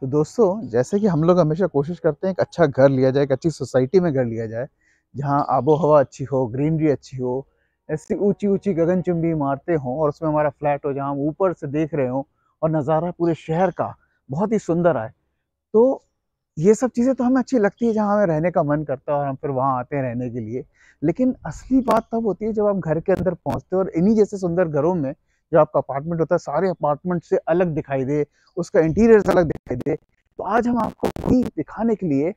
तो दोस्तों जैसे कि हम लोग हमेशा कोशिश करते हैं एक अच्छा घर लिया जाए एक अच्छी सोसाइटी में घर लिया जाए जहाँ आबो हवा अच्छी हो ग्रीनरी अच्छी हो ऐसी ऊंची ऊंची गगनचुंबी इमारतें हों और उसमें हमारा फ्लैट हो जहाँ हम ऊपर से देख रहे हों और नज़ारा पूरे शहर का बहुत ही सुंदर आए तो ये सब चीज़ें तो हमें अच्छी लगती है जहाँ हमें रहने का मन करता है और हम फिर वहाँ आते हैं रहने के लिए लेकिन असली बात तब होती है जब आप घर के अंदर पहुँचते हो और इन्हीं जैसे सुंदर घरों में जो आपका अपार्टमेंट होता है सारे अपार्टमेंट से अलग दिखाई दे उसका इंटीरियर अलग दिखाई दे तो आज हम आपको वही दिखाने के लिए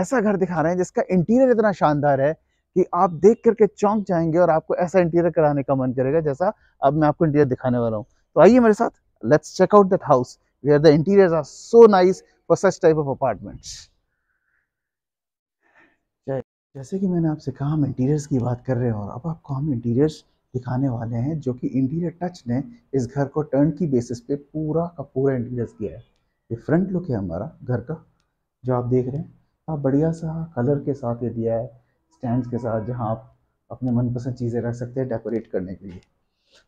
ऐसा घर दिखा रहे हैं जिसका इंटीरियर इतना शानदार है कि आप देख करके चौंक जाएंगे और आपको ऐसा इंटीरियर कराने का मन करेगा जैसा अब मैं आपको इंटीरियर दिखाने वाला हूँ तो आइए मेरे साथ let's check out that house where the interior are so nice for such type of apartments जैसे कि मैंने आपसे कहा हम इंटीरियर्स की बात कर रहे हैं और अब आपको हम इंटीरियर्स दिखाने वाले हैं जो कि इंटीरियर टच ने इस घर को टर्न की बेसिस पे पूरा का पूरा इंटीरियर किया है ये फ्रंट लुक है हमारा घर का जो आप देख रहे हैं आप बढ़िया सा कलर के साथ ये दिया है स्टैंड के साथ जहाँ आप अपने मनपसंद चीज़ें रख सकते हैं डेकोरेट करने के लिए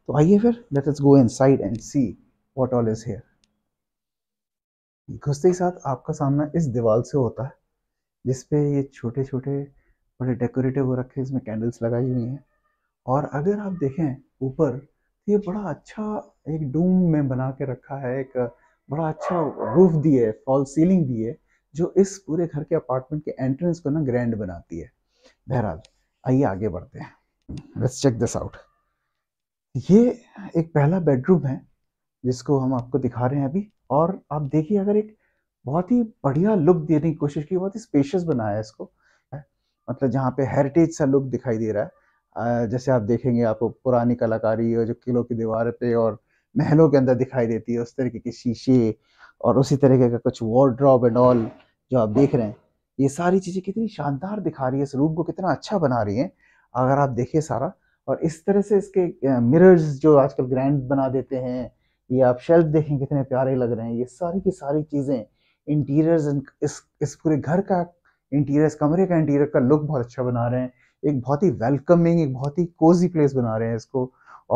तो आइए फिर let us go inside and see what all is here घुसते ही साथ आपका सामना इस दीवार से होता है जिसपे ये छोटे छोटे बड़े डेकोरेटिव हो रखे इसमें कैंडल्स लगाई हुई हैं और अगर आप देखें ऊपर तो ये बड़ा अच्छा एक डूम में बना के रखा है एक बड़ा अच्छा रूफ दी है फॉल सीलिंग दी है जो इस पूरे घर के अपार्टमेंट के एंट्रेंस को ना ग्रैंड बनाती है बहरहाल आइए आगे बढ़ते हैं लेट्स चेक दिस आउट ये एक पहला बेडरूम है जिसको हम आपको दिखा रहे हैं अभी और आप देखिए अगर एक बहुत ही बढ़िया लुक देने की कोशिश की बहुत ही स्पेशियस बनाया है इसको मतलब जहाँ पे हेरिटेज सा लुक दिखाई दे रहा है जैसे आप देखेंगे आपको पुरानी कलाकारी और जो किलों की दीवार पे और महलों के अंदर दिखाई देती है उस तरीके के शीशे और उसी तरीके का कुछ वॉर्ड्रॉप एंड ऑल जो आप देख रहे हैं ये सारी चीज़ें कितनी शानदार दिखा रही है इस रूम को कितना अच्छा बना रही है अगर आप देखें सारा और इस तरह से इसके मिरर्स जो आजकल ग्रैंड बना देते हैं ये आप शेल्फ देखें कितने प्यारे लग रहे हैं ये सारी की सारी चीज़ें इंटीरियर्स इस इस पूरे घर का इंटीरियर्स कमरे का इंटीरियर का लुक बहुत अच्छा बना रहे हैं एक बहुत ही वेलकमिंग एक बहुत ही कोजी प्लेस बना रहे हैं इसको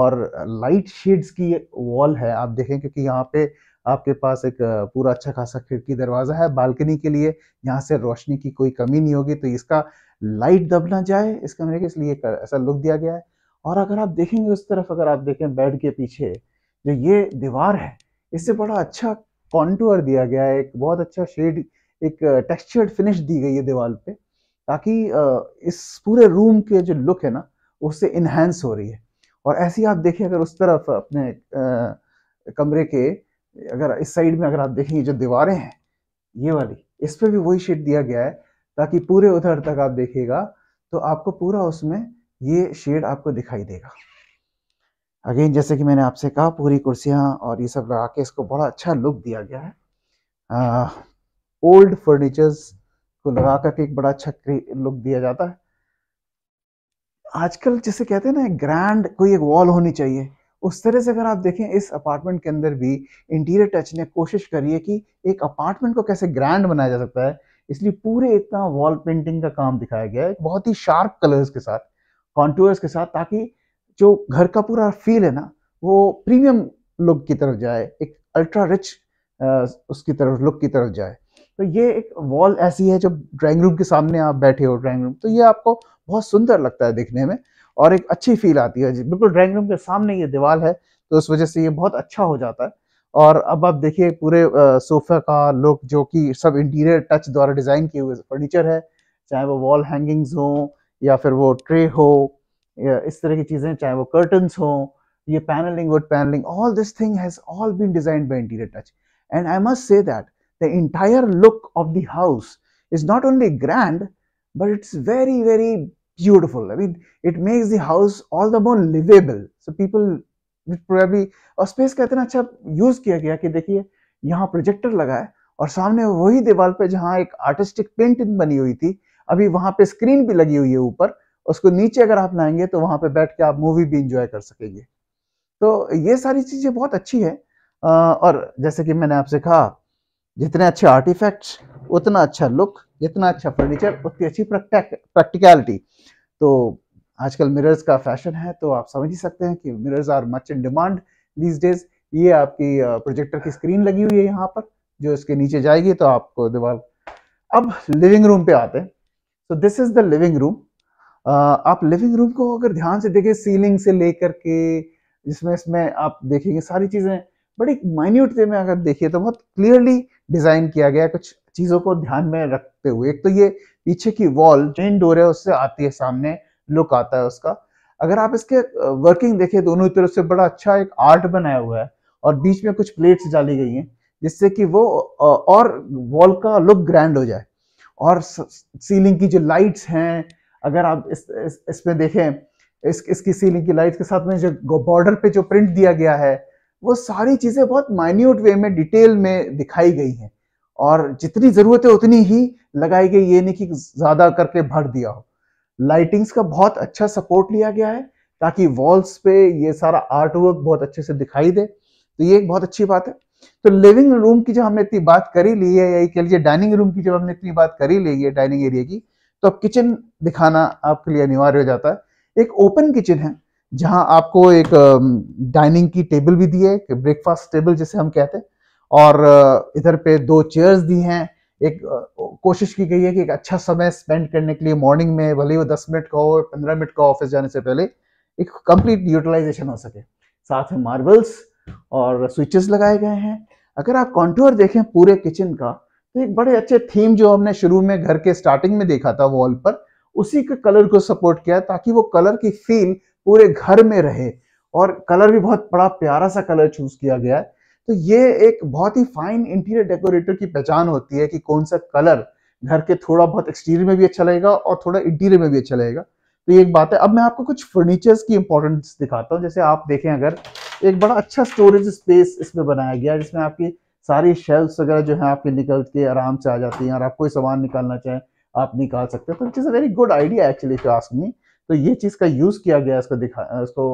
और लाइट शेड्स की वॉल है आप देखें क्योंकि यहाँ पे आपके पास एक पूरा अच्छा खासा खिड़की दरवाज़ा है बालकनी के लिए यहाँ से रोशनी की कोई कमी नहीं होगी तो इसका लाइट दब ना जाए इस कमरे के इसलिए ऐसा लुक दिया गया है और अगर आप देखेंगे उस तरफ अगर आप देखें बेड के पीछे जो ये दीवार है इससे बड़ा अच्छा कॉन्टूर दिया गया है एक बहुत अच्छा शेड एक टेक्सचर्ड फिनिश दी गई है दीवार पे ताकि इस पूरे रूम के जो लुक है ना उससे इन्हेंस हो रही है और ऐसी आप देखिए अगर उस तरफ अपने कमरे के अगर इस साइड में अगर आप देखेंगे जो दीवारें हैं ये वाली इस पर भी वही शेड दिया गया है ताकि पूरे उधर तक आप देखिएगा तो आपको पूरा उसमें ये शेड आपको दिखाई देगा अगेन जैसे कि मैंने आपसे कहा पूरी कुर्सियाँ और ये सब लगा के इसको बड़ा अच्छा लुक दिया गया है ओल्ड फर्नीचर्स को लगा करके एक बड़ा अच्छा लुक दिया जाता है आजकल जिसे कहते हैं ना ग्रैंड कोई एक वॉल होनी चाहिए उस तरह से अगर आप देखें इस अपार्टमेंट के अंदर भी इंटीरियर टच ने कोशिश करी है कि एक अपार्टमेंट को कैसे ग्रैंड बनाया जा सकता है इसलिए पूरे इतना वॉल पेंटिंग का काम दिखाया गया है बहुत ही शार्प कलर्स के साथ कॉन्टूर्स के साथ ताकि जो घर का पूरा फील है ना वो प्रीमियम लुक की तरफ जाए एक अल्ट्रा रिच उसकी तरफ लुक की तरफ जाए तो ये एक वॉल ऐसी है जो ड्राइंग रूम के सामने आप बैठे हो ड्राइंग रूम तो ये आपको बहुत सुंदर लगता है देखने में और एक अच्छी फील आती है बिल्कुल ड्राइंग रूम के सामने ये दीवार है तो उस वजह से ये बहुत अच्छा हो जाता है और अब आप देखिए पूरे सोफा का लुक जो कि सब इंटीरियर टच द्वारा डिज़ाइन किए हुए फर्नीचर है चाहे वो वॉल हैंगिंग्स हों या फिर वो ट्रे हो या इस तरह की चीज़ें चाहे वो कर्टन्स हों ये panelling wood panelling all this thing has all been design by interior touch and I must say that the entire look of the house is not only grand, but it's very, very beautiful. I mean, it makes the house all the more livable. So people probably और space का इतना अच्छा use किया गया कि देखिए यहाँ projector लगा है और सामने वही दीवार पे जहाँ एक आर्टिस्टिक पेंटिंग बनी हुई थी अभी वहां पे स्क्रीन भी लगी हुई है ऊपर उसको नीचे अगर आप लाएंगे तो वहां पे बैठ के आप मूवी भी इंजॉय कर सकेंगे तो ये सारी चीजें बहुत अच्छी है और जैसे कि मैंने आपसे कहा जितने अच्छे आर्टिफैक्ट्स उतना अच्छा लुक जितना अच्छा फर्नीचर उतनी अच्छी प्रैक्टिकलिटी तो आजकल मिरर्स का फैशन है तो आप समझ ही सकते हैं कि mirrors are much in demand these days ये आपकी प्रोजेक्टर की स्क्रीन लगी हुई है यहाँ पर जो इसके नीचे जाएगी तो आपको दीवार अब लिविंग रूम पे आते हैं तो this is the living room आप लिविंग रूम को अगर ध्यान से देखें सीलिंग से लेकर के जिसमें इसमें आप देखेंगे सारी चीजें बड़ी माइन्यूट वे में अगर देखिए तो बहुत क्लियरली डिजाइन किया गया कुछ चीजों को ध्यान में रखते हुए एक तो ये पीछे की वॉल जो इन डोर है उससे आती है सामने लुक आता है उसका अगर आप इसके वर्किंग देखें दोनों तरफ से बड़ा अच्छा एक आर्ट बनाया हुआ है और बीच में कुछ प्लेट्स डाली गई हैं जिससे कि वो और वॉल का लुक ग्रैंड हो जाए और सीलिंग की जो लाइट्स हैं अगर आप इस इसमें इस देखें इस इसकी सीलिंग की लाइट्स के साथ में जो बॉर्डर पे जो प्रिंट दिया गया है वो सारी चीज़ें बहुत माइन्यूट वे में डिटेल में दिखाई गई हैं और जितनी ज़रूरत है उतनी ही लगाई गई ये नहीं कि ज़्यादा करके भर दिया हो लाइटिंग्स का बहुत अच्छा सपोर्ट लिया गया है ताकि वॉल्स पे ये सारा आर्ट वर्क बहुत अच्छे से दिखाई दे तो ये एक बहुत अच्छी बात है तो लिविंग रूम की जब हमने इतनी बात करी ली है यही कह लीजिए डाइनिंग रूम की जब हमने इतनी बात करी ली है डाइनिंग एरिया की तो अब किचन दिखाना आपके लिए अनिवार्य हो जाता है एक ओपन किचन है जहां आपको एक डाइनिंग की टेबल भी दी है ब्रेकफास्ट टेबल जिसे हम कहते हैं और इधर पे दो चेयर्स दी हैं एक कोशिश की गई है कि एक अच्छा समय स्पेंड करने के लिए मॉर्निंग में भले वो दस मिनट का हो पंद्रह मिनट का ऑफिस जाने से पहले एक कंप्लीट यूटिलाइजेशन हो सके साथ में मार्बल्स और स्विचेस लगाए गए हैं अगर आप कॉन्टोर देखें पूरे किचन का तो एक बड़े अच्छे थीम जो हमने शुरू में घर के स्टार्टिंग में देखा था वॉल पर उसी के कलर को सपोर्ट किया ताकि वो कलर की फील पूरे घर में रहे और कलर भी बहुत बड़ा प्यारा सा कलर चूज किया गया है तो ये एक बहुत ही फाइन इंटीरियर डेकोरेटर की पहचान होती है कि कौन सा कलर घर के थोड़ा बहुत एक्सटीरियर में भी अच्छा लगेगा और थोड़ा इंटीरियर में भी अच्छा लगेगा तो ये एक बात है अब मैं आपको कुछ फर्नीचर्स की इंपॉर्टेंस दिखाता हूँ जैसे आप देखें अगर एक बड़ा अच्छा स्टोरेज स्पेस इसमें बनाया गया जिसमें आपकी सारी शेल्फ वगैरह जो है आपके निकल के आराम से आ जाती है और आप कोई सामान निकालना चाहें आप निकाल सकते हैं तो it is a very good idea actually to ask me तो ये चीज़ का यूज़ किया गया इसको दिखा इसको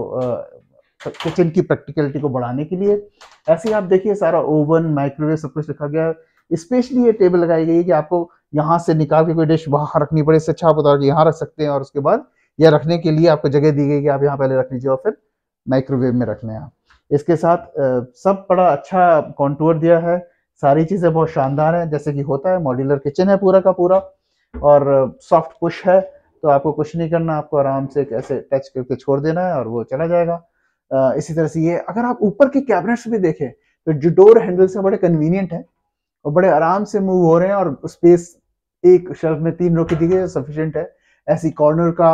किचन की प्रैक्टिकलिटी को बढ़ाने के लिए ऐसे आप देखिए सारा ओवन माइक्रोवेव सब कुछ लिखा गया स्पेशली ये टेबल लगाई गई है कि आपको यहाँ से निकाल के कोई डिश बाहर रखनी पड़े इससे अच्छा आप उतार यहाँ रख सकते हैं और उसके बाद यह रखने के लिए आपको जगह दी गई कि आप यहाँ पहले रख लीजिए और फिर माइक्रोवेव में रख लें आप इसके साथ सब बड़ा अच्छा कॉन्टोर दिया है सारी चीज़ें बहुत शानदार हैं जैसे कि होता है मॉड्यूलर किचन है पूरा का पूरा और सॉफ्ट पुश है तो आपको कुछ नहीं करना आपको आराम से कैसे टच करके छोड़ देना है और वो चला जाएगा इसी तरह से ये अगर आप ऊपर के कैबिनेट्स भी देखें तो जो डोर हैंडल्स हैं बड़े कन्वीनियंट हैं और बड़े आराम से मूव हो रहे हैं और स्पेस एक शेल्फ में तीन रोकी दी गई सफिशियंट है ऐसी कॉर्नर का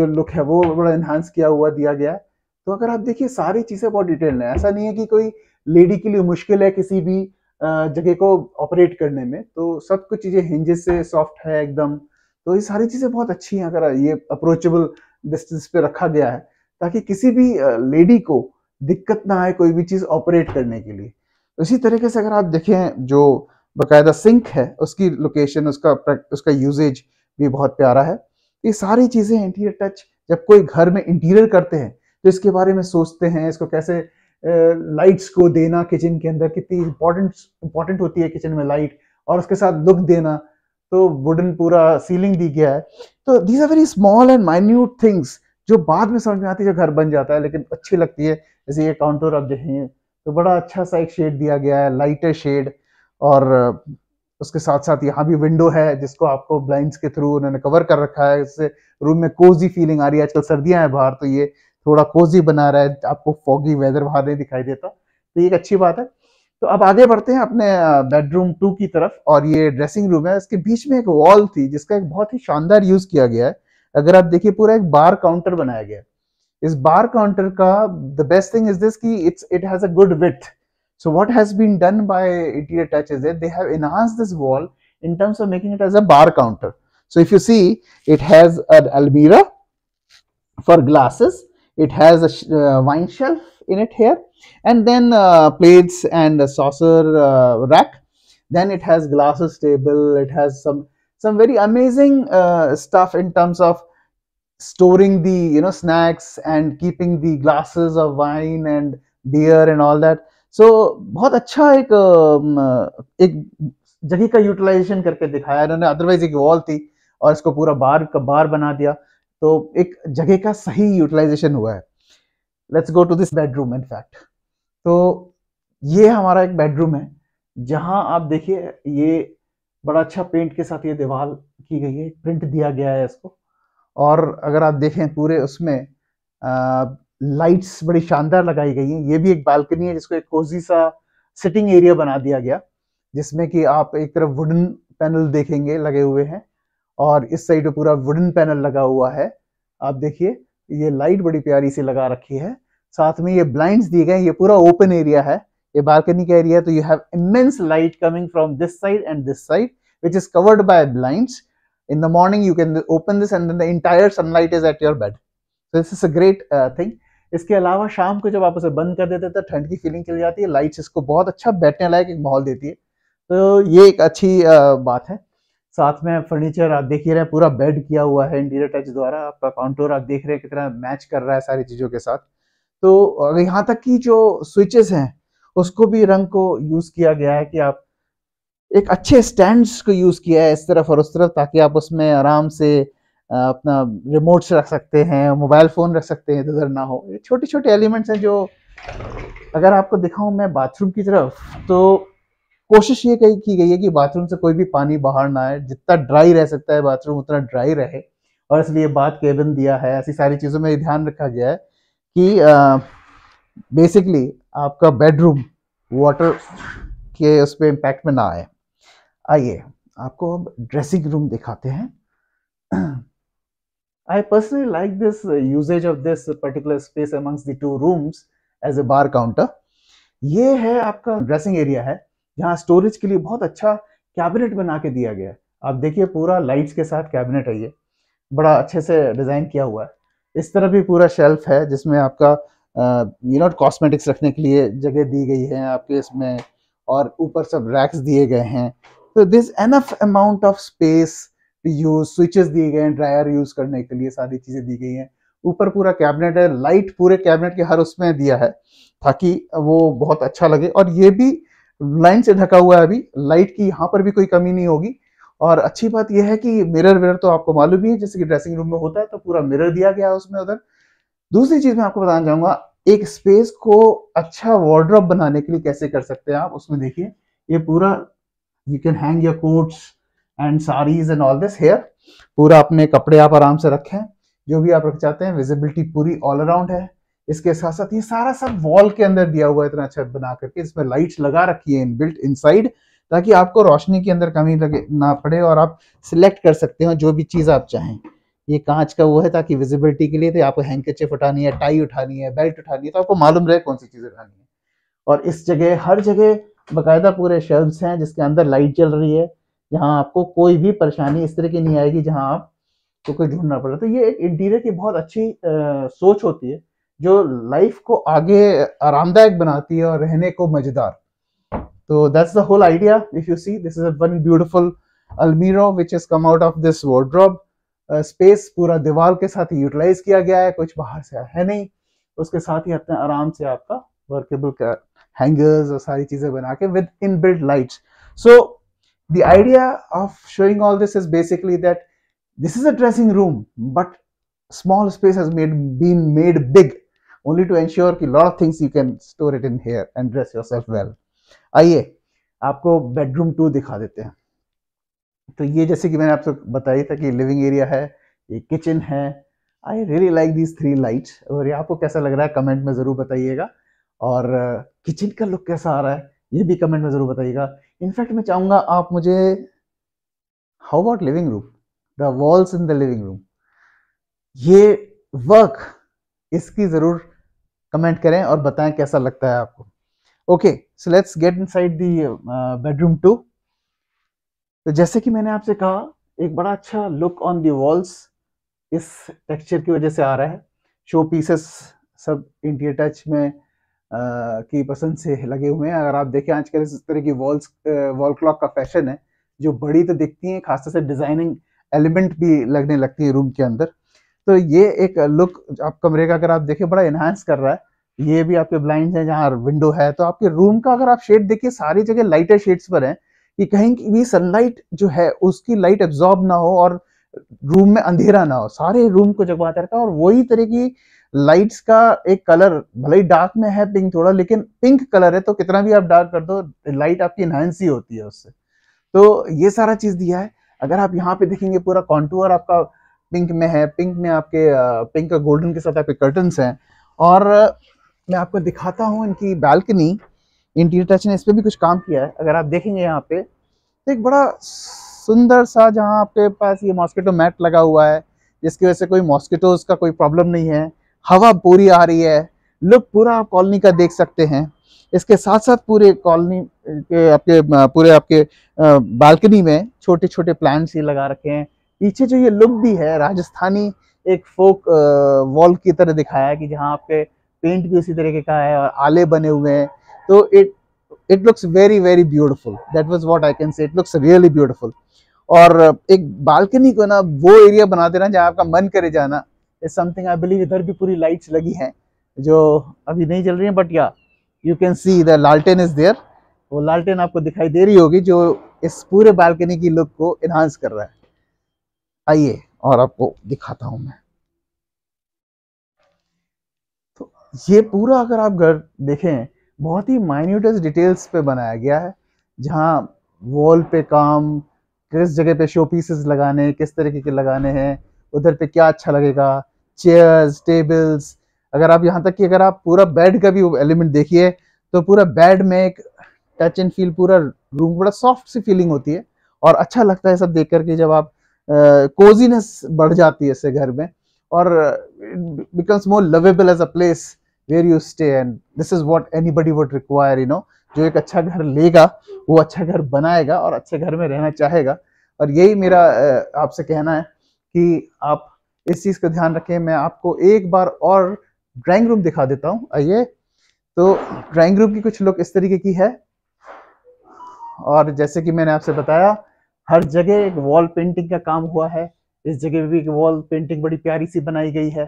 जो लुक है वो बड़ा इन्हांस किया हुआ दिया गया है तो अगर आप देखिए सारी चीज़ें बहुत डिटेल है ऐसा नहीं है कि कोई लेडी के लिए मुश्किल है किसी भी जगह को ऑपरेट करने में तो सब कुछ चीज़ें हिंजेस से सॉफ्ट है एकदम तो ये सारी चीज़ें बहुत अच्छी हैं अगर ये अप्रोचेबल डिस्टेंस पे रखा गया है ताकि किसी भी लेडी को दिक्कत ना आए कोई भी चीज़ ऑपरेट करने के लिए तो इसी तरीके से अगर आप देखें जो बकायदा सिंक है उसकी लोकेशन उसका उसका यूजेज भी बहुत प्यारा है ये सारी चीज़ें इंटीरियर टच जब कोई घर में इंटीरियर करते हैं तो इसके बारे में सोचते हैं इसको कैसे लाइट्स को देना किचन के अंदर कितनी इंपॉर्टेंट इंपॉर्टेंट होती है किचन में लाइट और उसके साथ लुक देना तो वुडन पूरा सीलिंग दी गया है तो these are very small and minute things जो बाद में समझ में आती है जो घर बन जाता है लेकिन अच्छी लगती है जैसे ये काउंटर आप देखेंगे तो बड़ा अच्छा सा एक शेड दिया गया है लाइटर शेड और उसके साथ साथ यहाँ भी विंडो है जिसको आपको ब्लाइंड्स के थ्रू उन्होंने कवर कर रखा है इससे रूम में कोजी फीलिंग आ रही है आजकल सर्दियां हैं बाहर तो ये थोड़ा कोजी बना रहा है आपको फॉगी वेदर बाहर नहीं दिखाई देता तो ये एक अच्छी बात है तो अब आगे बढ़ते हैं अपने बेडरूम टू की तरफ और ये ड्रेसिंग रूम है इसके बीच में एक वॉल थी जिसका एक बहुत ही शानदार यूज किया गया है अगर आप देखिए पूरा एक बार काउंटर बनाया गया है इस बार काउंटर का the best thing is this की it's it has a good with so what has been done by interior touch is they have enhanced this wall in terms of making it as a bar counter so if you see it has अलमीरा for glasses it has wine shelf in it here and then uh, plates and a saucer uh, rack then it has glasses table it has some some very amazing uh, stuff in terms of storing the you know snacks and keeping the glasses of wine and beer and all that so so, बहुत अच्छा एक एक जगह का utilisation करके दिखाया इन्होंने otherwise एक वॉल थी और इसको पूरा बार का बार बना दिया तो एक जगह का सही यूटिलाइजेशन हुआ है let's go to this bedroom fact तो ये हमारा एक बेडरूम है जहां आप देखिए ये बड़ा अच्छा पेंट के साथ ये दीवार की गई है प्रिंट दिया गया है इसको और अगर आप देखें पूरे उसमें आ, लाइट्स बड़ी शानदार लगाई गई हैं ये भी एक बालकनी है जिसको एक कोजी सा सिटिंग एरिया बना दिया गया जिसमें कि आप एक तरफ वुडन पैनल देखेंगे लगे हुए हैं और इस साइड पूरा वुडन पैनल लगा हुआ है आप देखिए ये लाइट बड़ी प्यारी सी लगा रखी है साथ में ये ब्लाइंड्स दिए गए ये पूरा ओपन एरिया है ये बालकनी का एरिया तो you have immense light coming from this side and this side which is covered by blinds in the morning you can open this and entire sunlight is at your bed your bed so this is uh, इसके अलावा शाम को जब आप उसे बंद कर देते हैं तो ठंड की फीलिंग चली जाती है लाइट्स इसको बहुत अच्छा बैठने लायक एक माहौल देती है तो ये एक अच्छी uh, बात है साथ में फर्नीचर आप देख ही रहे हैं पूरा बेड किया हुआ है इंटीरियर टच द्वारा आपका काउंटोर आप देख रहे हैं कितना मैच कर रहा है सारी चीज़ों के साथ तो यहाँ तक कि जो स्विचेस हैं उसको भी रंग को यूज़ किया गया है कि आप एक अच्छे स्टैंड्स को यूज़ किया है इस तरफ और उस तरफ ताकि आप उसमें आराम से अपना रिमोट्स रख सकते हैं मोबाइल फ़ोन रख सकते हैं इधर उधर ना हो ये छोटे छोटे एलिमेंट्स हैं जो अगर आपको दिखाऊं मैं बाथरूम की तरफ तो कोशिश ये कही की गई है कि बाथरूम से कोई भी पानी बाहर ना आए जितना ड्राई रह सकता है बाथरूम उतना ड्राई रहे और इसलिए बाथ केबिन दिया है ऐसी सारी चीज़ों में ध्यान रखा गया है कि बेसिकली uh, आपका बेडरूम वाटर के उस पर इम्पैक्ट में ना आए आइए आपको अब ड्रेसिंग रूम दिखाते हैं I personally like this usage of this particular space amongst the two rooms as a bar counter. ये है आपका ड्रेसिंग एरिया है जहाँ स्टोरेज के लिए बहुत अच्छा कैबिनेट बना के दिया गया है आप देखिए पूरा लाइट्स के साथ कैबिनेट है ये बड़ा अच्छे से डिज़ाइन किया हुआ है इस तरह भी पूरा शेल्फ है जिसमें आपका यू नो कॉस्मेटिक्स रखने के लिए जगह दी गई है आपके इसमें और ऊपर सब रैक्स दिए गए हैं तो this enough amount of space to use switches दिए गए हैं ड्रायर यूज करने के लिए सारी चीज़ें दी गई हैं ऊपर पूरा कैबिनेट है लाइट पूरे कैबिनेट के हर उसमें दिया है ताकि वो बहुत अच्छा लगे और ये भी लाइन से ढका हुआ है अभी लाइट की यहाँ पर भी कोई कमी नहीं होगी और अच्छी बात यह है कि मिरर विरर तो आपको मालूम ही है जैसे कि ड्रेसिंग रूम में होता है तो पूरा मिरर दिया गया है उसमें उधर दूसरी चीज मैं आपको बताना चाहूंगा एक स्पेस को अच्छा वार्ड्रॉप बनाने के लिए कैसे कर सकते हैं आप उसमें देखिए ये पूरा you can hang your coats and saris and all this here पूरा अपने कपड़े आप आराम से रखें जो भी आप रख चाहते हैं विजिबिलिटी पूरी ऑल अराउंड है इसके साथ साथ ये सारा सब वॉल के अंदर दिया हुआ है इतना अच्छा बना करके इसमें लाइट्स लगा रखी है इन बिल्ट इन साइड ताकि आपको रोशनी के अंदर कमी लगे ना पड़े और आप सिलेक्ट कर सकते हो जो भी चीज़ आप चाहें ये कांच का वो है ताकि विजिबिलिटी के लिए तो आपको हैंकरचिप उठानी है टाई उठानी है बेल्ट उठानी है तो आपको मालूम रहे कौन सी चीज़ उठानी है और इस जगह हर जगह बाकायदा पूरे शेल्व्स हैं जिसके अंदर लाइट जल रही है जहाँ आपको कोई भी परेशानी इस तरह की नहीं आएगी जहाँ आप तो कोई ढूंढना पड़ तो ये एक इंटीरियर की बहुत अच्छी आ, सोच होती है जो लाइफ को आगे आरामदायक बनाती है और रहने को मजेदार So that's the whole idea. If you see, this is a one beautiful almirah which has come out of this wardrobe uh, space. Pura diwal ke saath utilize kiya gaya hai. Kuch bahar se hai nahi. Uske saath hi apne aaram se aapka workable ka hangers aur sari cheeze bana with inbuilt lights. So the idea of showing all this is basically that this is a dressing room, but small space has been made big only to ensure a lot of things you can store it in here and dress yourself well. आइए आपको bedroom to दिखा देते हैं तो ये जैसे कि मैंने आपको बताया था कि लिविंग एरिया है ये किचन है I really like these three lights और ये आपको कैसा लग रहा है कमेंट में ज़रूर बताइएगा और किचन का लुक कैसा आ रहा है ये भी कमेंट में ज़रूर बताइएगा इनफैक्ट मैं चाहूँगा आप मुझे how about living room the walls in the living room ये वर्क इसकी ज़रूर कमेंट करें और बताएं कैसा लगता है आपको okay so let's get inside the uh, bedroom too तो जैसे कि मैंने आपसे कहा एक बड़ा अच्छा लुक ऑन दी वॉल्स इस टेक्सचर की वजह से आ रहा है शो पीसेस सब इंटीरियर टच में आ, uh, की पसंद से लगे हुए हैं अगर आप देखें आजकल इस तरह की वॉल्स वॉल क्लॉक का फैशन है जो बड़ी तो दिखती हैं खासतौर से डिजाइनिंग एलिमेंट भी लगने लगती है रूम के अंदर तो ये एक लुक आप कमरे का अगर आप देखें बड़ा इन्हांस कर रहा है ये भी आपके ब्लाइंड है जहाँ विंडो है तो आपके रूम का अगर आप शेड देखिए सारी जगह लाइटर शेड्स पर है कि कहीं भी सनलाइट जो है उसकी लाइट एब्जॉर्ब ना हो और रूम में अंधेरा ना हो सारे रूम को जगवाते रखा और वही तरह की लाइट्स का एक कलर भले ही डार्क में है पिंक थोड़ा लेकिन पिंक कलर है तो कितना भी आप डार्क कर दो लाइट आपकी इनहेंस ही होती है उससे तो ये सारा चीज़ दिया है अगर आप यहाँ पे देखेंगे पूरा कॉन्टूअर आपका पिंक में है पिंक में आपके पिंक और गोल्डन के साथ आपके कर्टन्स हैं और मैं आपको दिखाता हूँ इनकी बालकनी इंटीरियर टच ने इस पर भी कुछ काम किया है अगर आप देखेंगे यहाँ पे तो एक बड़ा सुंदर सा जहाँ आपके पास ये मॉस्किटो मैट लगा हुआ है जिसकी वजह से कोई मॉस्किटोज का कोई प्रॉब्लम नहीं है हवा पूरी आ रही है लुक पूरा आप कॉलोनी का देख सकते हैं इसके साथ साथ पूरे कॉलोनी के आपके पूरे आपके बालकनी में छोटे छोटे प्लांट्स ये लगा रखे हैं पीछे जो ये लुक भी है राजस्थानी एक फोक वॉल की तरह दिखाया है कि जहाँ आपके पेंट भी उसी तरीके का है और आले बने हुए हैं तो it it looks very very beautiful that was what I can say it looks really beautiful और एक बालकनी को ना वो एरिया बना देना जहाँ आपका मन करे जाना इज समथिंग आई बिलीव इधर भी पूरी लाइट्स लगी हैं जो अभी नहीं चल रही हैं but yeah you can see the लालटेन इज देयर वो लालटेन आपको दिखाई दे रही होगी जो इस पूरे बालकनी की लुक को इन्हांस कर रहा है आइए और आपको दिखाता हूँ मैं ये पूरा अगर आप घर देखें बहुत ही माइन्यूटेस्ट डिटेल्स पे बनाया गया है जहाँ वॉल पे काम किस जगह पे शो पीसेस लगाने किस तरीके के लगाने हैं उधर पे क्या अच्छा लगेगा चेयर्स टेबल्स अगर आप यहाँ तक कि अगर आप पूरा बेड का भी एलिमेंट देखिए तो पूरा बेड में एक टच एंड फील पूरा रूम बड़ा सॉफ्ट सी फीलिंग होती है और अच्छा लगता है सब देख करके जब आप कोजीनेस बढ़ जाती है इससे घर में और becomes more lovable as a place where you stay and this is what buddy would require you know जो एक अच्छा घर लेगा वो अच्छा घर बनाएगा और अच्छे घर में रहना चाहेगा और यही मेरा आपसे कहना है कि आप इस चीज़ का ध्यान रखें मैं आपको एक बार और ड्राइंग रूम दिखा देता हूँ आइए तो ड्राइंग रूम की कुछ लुक इस तरीके की है और जैसे कि मैंने आपसे बताया हर जगह एक वॉल पेंटिंग का काम हुआ है इस जगह भी एक वॉल पेंटिंग बड़ी प्यारी सी बनाई गई है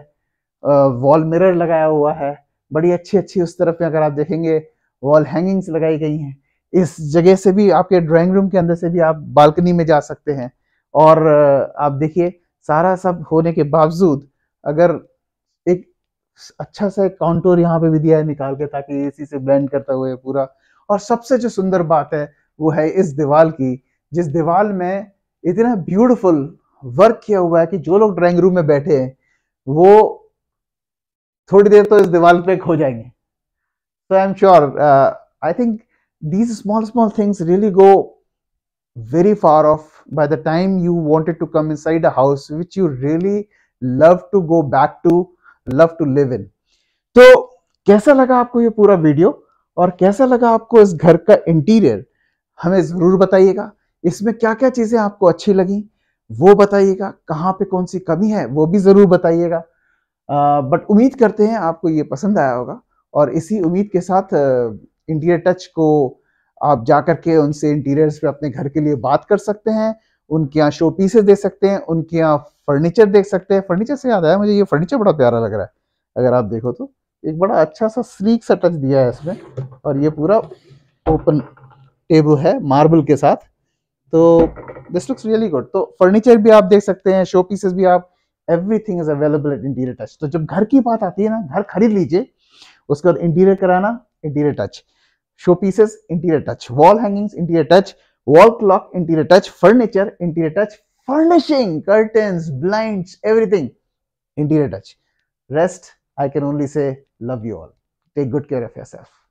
वॉल मिरर लगाया हुआ है बड़ी अच्छी अच्छी उस तरफ में अगर आप देखेंगे वॉल हैंगिंग्स लगाई गई हैं इस जगह से भी आपके ड्राइंग रूम के अंदर से भी आप बालकनी में जा सकते हैं और आप देखिए सारा सब होने के बावजूद अगर एक अच्छा सा काउंटोर यहाँ पे भी दिया है निकाल के ताकि एसी से ब्लेंड करता हुआ पूरा और सबसे जो सुंदर बात है वो है इस दीवार की जिस दीवाल में इतना ब्यूटीफुल वर्क किया हुआ है कि जो लोग ड्राइंग रूम में बैठे हैं वो थोड़ी देर तो इस दीवार पे खो जाएंगे so I am sure I think these small small things really go very far off by the time you wanted to come inside a house which you really love to go back to love to live in तो कैसा लगा आपको ये पूरा video और कैसा लगा आपको इस घर का इंटीरियर हमें ज़रूर बताइएगा इसमें क्या क्या चीज़ें आपको अच्छी लगी वो बताइएगा कहाँ पे कौन सी कमी है वो भी ज़रूर बताइएगा बट उम्मीद करते हैं आपको ये पसंद आया होगा और इसी उम्मीद के साथ इंटीरियर टच को आप जा कर के उनसे इंटीरियर्स पे अपने घर के लिए बात कर सकते हैं उनके यहाँ शो पीसेस देख सकते हैं उनके यहाँ फर्नीचर देख सकते हैं फर्नीचर से याद आया मुझे ये फर्नीचर बड़ा प्यारा लग रहा है अगर आप देखो तो एक बड़ा अच्छा सा स्लीक सा टच दिया है इसमें और ये पूरा ओपन टेबल है मार्बल के साथ तो दिस लुक्स रियली गुड तो फर्नीचर भी आप देख सकते हैं शो पीसेस भी आप everything is available at Interior Touch तो जब घर की बात आती है ना घर खरीद लीजिए उसके बाद इंटीरियर कराना Interior Touch show pieces Interior Touch wall hangings Interior Touch wall clock Interior Touch furniture Interior Touch furnishing curtain blind everything Interior Touch rest can only say love you all take good care of your self